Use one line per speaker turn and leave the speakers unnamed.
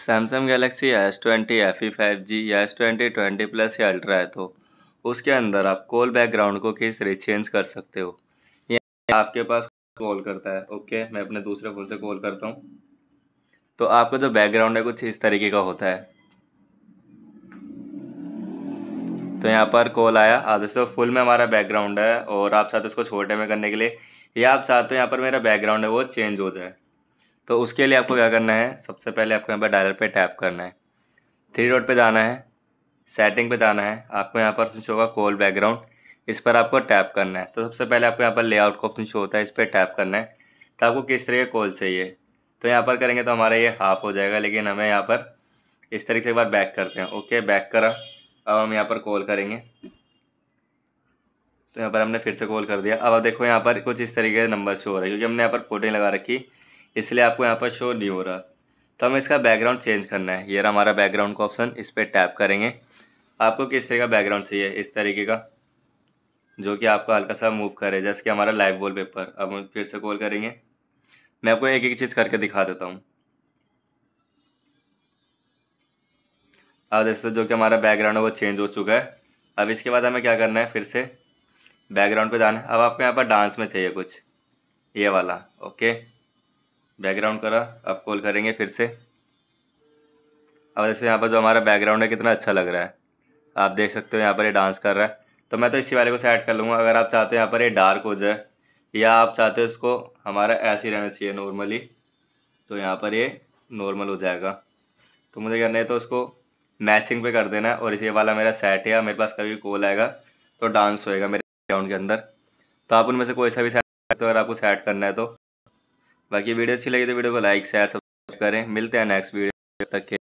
Samsung Galaxy S twenty F E five G या S twenty twenty plus या ultra है तो उसके अंदर आप कॉल बैकग्राउंड को किस तरह चेंज कर सकते हो ये आपके पास कॉल करता है ओके मैं अपने दूसरे फ़ोन से कॉल करता हूँ तो आपका जो बैकग्राउंड है कुछ इस तरीके का होता है तो यहाँ पर कॉल आया आप जैसे फुल में हमारा बैकग्राउंड है और आप चाहते हो इसको छोटे में करने के लिए या आप चाहते हो यहाँ पर मेरा बैकग्राउंड है वो चेंज हो जाए तो उसके लिए आपको क्या करना है सबसे पहले आपको यहाँ पर डायलर पे टैप करना है थ्री डॉट पे जाना है सेटिंग पे जाना है आपको यहाँ पर ऑप्शन शो होगा कॉल बैकग्राउंड इस पर आपको टैप करना है तो सबसे पहले आपको यहाँ पर लेआउट का ऑप्शन शो होता है इस पर टैप करना है तो आपको किस तरह का कॉल चाहिए तो यहाँ पर करेंगे तो हमारा ये हाफ़ हो जाएगा लेकिन हमें यहाँ पर इस तरीके से एक बार बैक करते हैं ओके बैक करा अब हम यहाँ पर कॉल करेंगे तो यहाँ पर हमने फिर से कॉल कर दिया अब देखो यहाँ पर कुछ इस तरीके से नंबर शो हो रहा है क्योंकि हमने यहाँ पर फोटो लगा रखी इसलिए आपको यहाँ पर शो नहीं हो रहा तो हमें इसका बैकग्राउंड चेंज करना है ये रहा हमारा बैकग्राउंड का ऑप्शन इस पर टैप करेंगे आपको किस तरह का बैकग्राउंड चाहिए इस तरीके का जो कि आपको हल्का सा मूव करे जैसे कि हमारा लाइव वॉल पेपर अब हम फिर से कॉल करेंगे मैं आपको एक एक चीज़ करके दिखा देता हूँ अब जैसे जो कि हमारा बैकग्राउंड है वो चेंज हो चुका है अब इसके बाद हमें क्या करना है फिर से बैकग्राउंड पे जाना है अब आपको यहाँ पर डांस में चाहिए कुछ ये वाला ओके बैकग्राउंड करा अब कॉल करेंगे फिर से अब जैसे यहाँ पर जो हमारा बैकग्राउंड है कितना अच्छा लग रहा है आप देख सकते हो यहाँ पर ये डांस कर रहा है तो मैं तो इसी वाले को सेट कर लूँगा अगर आप चाहते हो यहाँ पर ये डार्क हो जाए या आप चाहते हो इसको हमारा ऐसे ही रहना चाहिए नॉर्मली तो यहाँ पर ये नॉर्मल हो जाएगा तो मुझे करना है तो उसको मैचिंग पे कर देना है और इसी वाला मेरा सेट है मेरे पास कभी कॉल आएगा तो डांस होएगा मेरे ग्राउंड के अंदर तो आप उनमें से कोई सा भी सेट सकते हो अगर आपको सेट करना है तो बाकी वीडियो अच्छी लगी तो वीडियो को लाइक शेयर सब्सक्राइब करें मिलते हैं नेक्स्ट वीडियो तक के